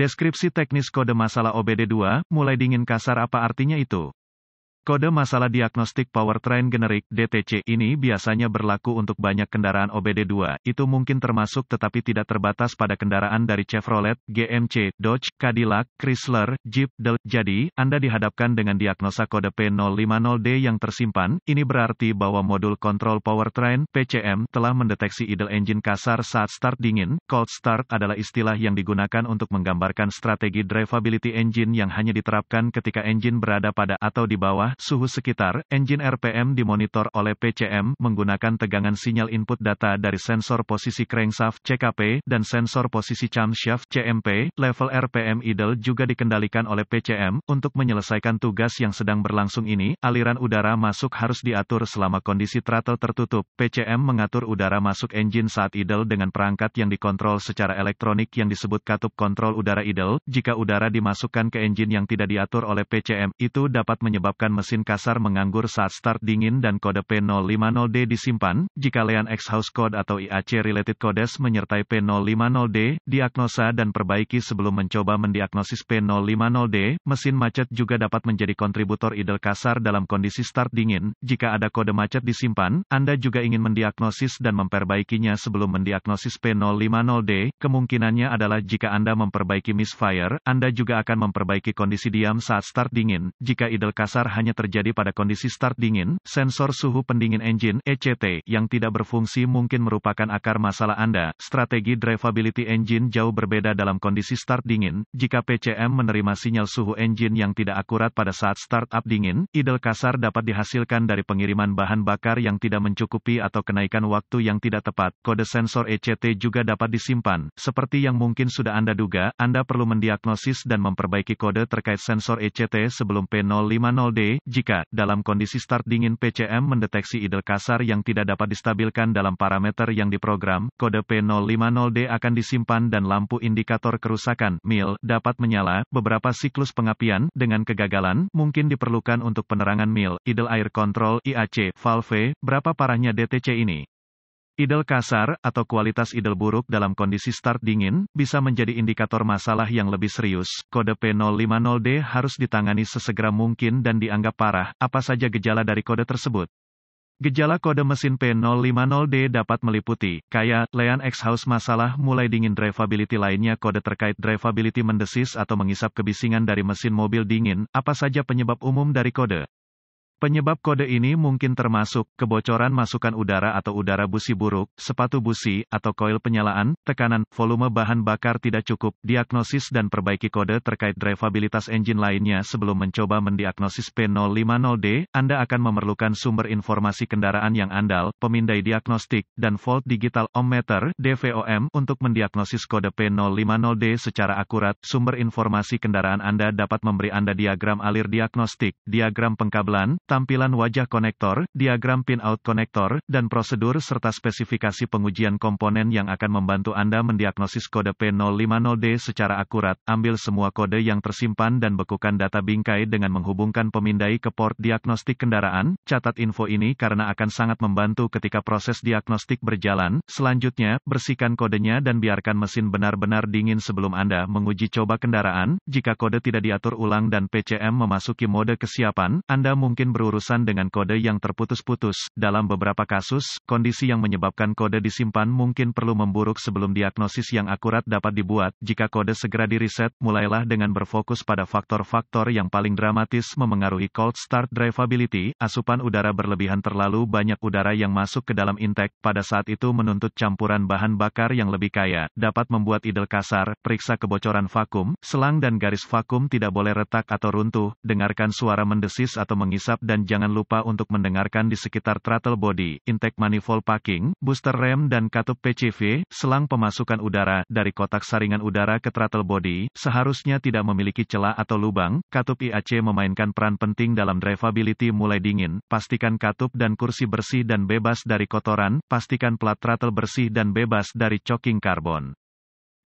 Deskripsi teknis kode masalah OBD2, mulai dingin kasar apa artinya itu? Kode masalah diagnostik powertrain generik (DTC) ini biasanya berlaku untuk banyak kendaraan OBD2, itu mungkin termasuk tetapi tidak terbatas pada kendaraan dari Chevrolet, GMC, Dodge, Cadillac, Chrysler, Jeep, Del. Jadi, Anda dihadapkan dengan diagnosa kode P050D yang tersimpan. Ini berarti bahwa modul kontrol powertrain (PCM) telah mendeteksi idle engine kasar saat start dingin. Cold start adalah istilah yang digunakan untuk menggambarkan strategi drivability engine yang hanya diterapkan ketika engine berada pada atau di bawah suhu sekitar, engine RPM dimonitor oleh PCM menggunakan tegangan sinyal input data dari sensor posisi crankshaft CKP dan sensor posisi camshaft CMP. Level RPM idle juga dikendalikan oleh PCM untuk menyelesaikan tugas yang sedang berlangsung ini. Aliran udara masuk harus diatur selama kondisi throttle tertutup. PCM mengatur udara masuk engine saat idle dengan perangkat yang dikontrol secara elektronik yang disebut katup kontrol udara idle. Jika udara dimasukkan ke engine yang tidak diatur oleh PCM, itu dapat menyebabkan mesin mesin kasar menganggur saat start dingin dan kode P050D disimpan, jika lean exhaust code atau IAC related codes menyertai P050D, diagnosa dan perbaiki sebelum mencoba mendiagnosis P050D, mesin macet juga dapat menjadi kontributor idle kasar dalam kondisi start dingin, jika ada kode macet disimpan, Anda juga ingin mendiagnosis dan memperbaikinya sebelum mendiagnosis P050D, kemungkinannya adalah jika Anda memperbaiki misfire, Anda juga akan memperbaiki kondisi diam saat start dingin, jika idle kasar hanya terjadi pada kondisi start dingin, sensor suhu pendingin engine (ECT) yang tidak berfungsi mungkin merupakan akar masalah Anda. Strategi drivability engine jauh berbeda dalam kondisi start dingin. Jika PCM menerima sinyal suhu engine yang tidak akurat pada saat start up dingin, idle kasar dapat dihasilkan dari pengiriman bahan bakar yang tidak mencukupi atau kenaikan waktu yang tidak tepat. Kode sensor ECT juga dapat disimpan. Seperti yang mungkin sudah Anda duga, Anda perlu mendiagnosis dan memperbaiki kode terkait sensor ECT sebelum P050D, jika, dalam kondisi start dingin PCM mendeteksi idle kasar yang tidak dapat distabilkan dalam parameter yang diprogram, kode P050D akan disimpan dan lampu indikator kerusakan (MIL) dapat menyala. Beberapa siklus pengapian, dengan kegagalan, mungkin diperlukan untuk penerangan MIL, idle air control, IAC, valve, berapa parahnya DTC ini. Idel kasar, atau kualitas idel buruk dalam kondisi start dingin, bisa menjadi indikator masalah yang lebih serius. Kode P050D harus ditangani sesegera mungkin dan dianggap parah, apa saja gejala dari kode tersebut. Gejala kode mesin P050D dapat meliputi, kaya, lean exhaust masalah mulai dingin drivability lainnya kode terkait drivability mendesis atau mengisap kebisingan dari mesin mobil dingin, apa saja penyebab umum dari kode. Penyebab kode ini mungkin termasuk kebocoran masukan udara atau udara busi buruk, sepatu busi, atau koil penyalaan, tekanan, volume bahan bakar tidak cukup, diagnosis dan perbaiki kode terkait drivabilitas engine lainnya sebelum mencoba mendiagnosis P050D, Anda akan memerlukan sumber informasi kendaraan yang andal, pemindai diagnostik, dan volt digital ohmmeter DVOM untuk mendiagnosis kode P050D secara akurat. Sumber informasi kendaraan Anda dapat memberi Anda diagram alir diagnostik, diagram pengkabelan, tampilan wajah konektor, diagram pinout konektor, dan prosedur serta spesifikasi pengujian komponen yang akan membantu Anda mendiagnosis kode P050D secara akurat. Ambil semua kode yang tersimpan dan bekukan data bingkai dengan menghubungkan pemindai ke port diagnostik kendaraan. Catat info ini karena akan sangat membantu ketika proses diagnostik berjalan. Selanjutnya, bersihkan kodenya dan biarkan mesin benar-benar dingin sebelum Anda menguji coba kendaraan. Jika kode tidak diatur ulang dan PCM memasuki mode kesiapan, Anda mungkin berurusan dengan kode yang terputus-putus. Dalam beberapa kasus, kondisi yang menyebabkan kode disimpan mungkin perlu memburuk sebelum diagnosis yang akurat dapat dibuat. Jika kode segera diriset, mulailah dengan berfokus pada faktor-faktor yang paling dramatis memengaruhi cold start drivability. Asupan udara berlebihan terlalu banyak udara yang masuk ke dalam intake pada saat itu menuntut campuran bahan bakar yang lebih kaya, dapat membuat idel kasar. Periksa kebocoran vakum, selang dan garis vakum tidak boleh retak atau runtuh. Dengarkan suara mendesis atau mengisap dan jangan lupa untuk mendengarkan di sekitar throttle body, intake manifold packing, booster rem dan katup PCV, selang pemasukan udara dari kotak saringan udara ke throttle body, seharusnya tidak memiliki celah atau lubang. Katup IAC memainkan peran penting dalam drivability mulai dingin. Pastikan katup dan kursi bersih dan bebas dari kotoran, pastikan plat throttle bersih dan bebas dari choking karbon.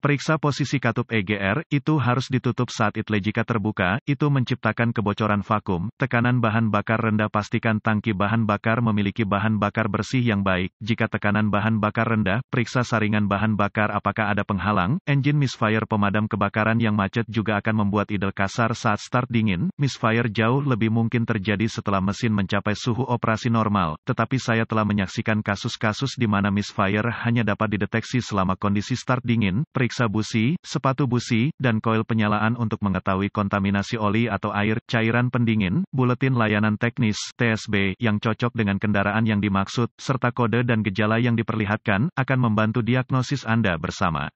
Periksa posisi katup EGR, itu harus ditutup saat itle jika terbuka, itu menciptakan kebocoran vakum, tekanan bahan bakar rendah pastikan tangki bahan bakar memiliki bahan bakar bersih yang baik, jika tekanan bahan bakar rendah, periksa saringan bahan bakar apakah ada penghalang, engine misfire pemadam kebakaran yang macet juga akan membuat idle kasar saat start dingin, misfire jauh lebih mungkin terjadi setelah mesin mencapai suhu operasi normal, tetapi saya telah menyaksikan kasus-kasus di mana misfire hanya dapat dideteksi selama kondisi start dingin, periksa memeriksa busi, sepatu busi, dan koil penyalaan untuk mengetahui kontaminasi oli atau air, cairan pendingin, buletin layanan teknis TSB yang cocok dengan kendaraan yang dimaksud, serta kode dan gejala yang diperlihatkan, akan membantu diagnosis Anda bersama.